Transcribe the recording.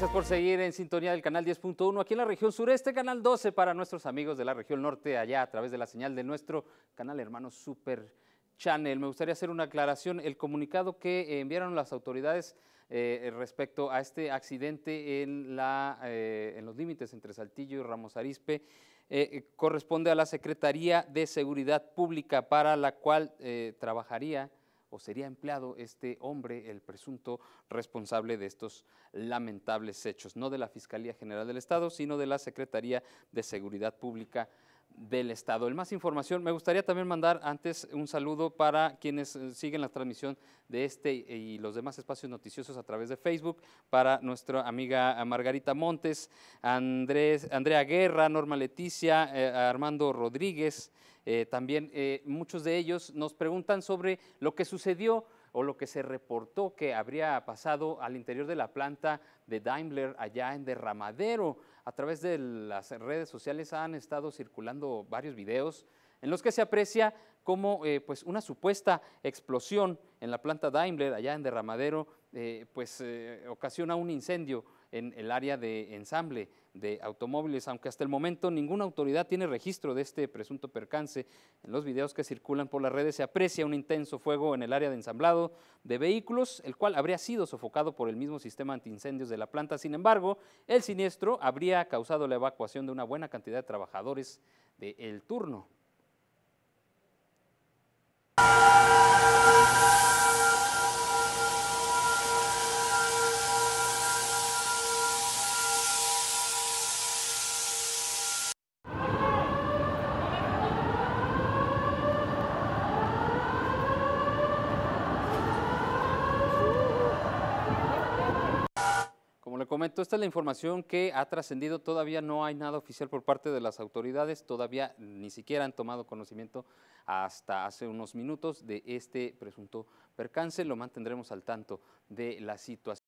Gracias por seguir en sintonía del canal 10.1 aquí en la región sureste, canal 12 para nuestros amigos de la región norte allá a través de la señal de nuestro canal hermano Super Channel. Me gustaría hacer una aclaración, el comunicado que eh, enviaron las autoridades eh, respecto a este accidente en, la, eh, en los límites entre Saltillo y Ramos Arispe corresponde a la Secretaría de Seguridad Pública para la cual trabajaría o sería empleado este hombre, el presunto responsable de estos lamentables hechos, no de la Fiscalía General del Estado, sino de la Secretaría de Seguridad Pública del Estado. El más información, me gustaría también mandar antes un saludo para quienes eh, siguen la transmisión de este y los demás espacios noticiosos a través de Facebook, para nuestra amiga Margarita Montes, Andrés, Andrea Guerra, Norma Leticia, eh, Armando Rodríguez, eh, también muchos de ellos nos preguntan sobre lo que sucedió o lo que se reportó que habría pasado al interior de la planta de Daimler allá en Derramadero. A través de las redes sociales han estado circulando varios videos en los que se aprecia cómo eh, pues una supuesta explosión en la planta Daimler, allá en Derramadero, eh, pues eh, ocasiona un incendio en el área de ensamble de automóviles, aunque hasta el momento ninguna autoridad tiene registro de este presunto percance. En los videos que circulan por las redes se aprecia un intenso fuego en el área de ensamblado de vehículos, el cual habría sido sofocado por el mismo sistema incendios de la planta. Sin embargo, el siniestro habría causado la evacuación de una buena cantidad de trabajadores del turno. comento, esta es la información que ha trascendido, todavía no hay nada oficial por parte de las autoridades, todavía ni siquiera han tomado conocimiento hasta hace unos minutos de este presunto percance, lo mantendremos al tanto de la situación.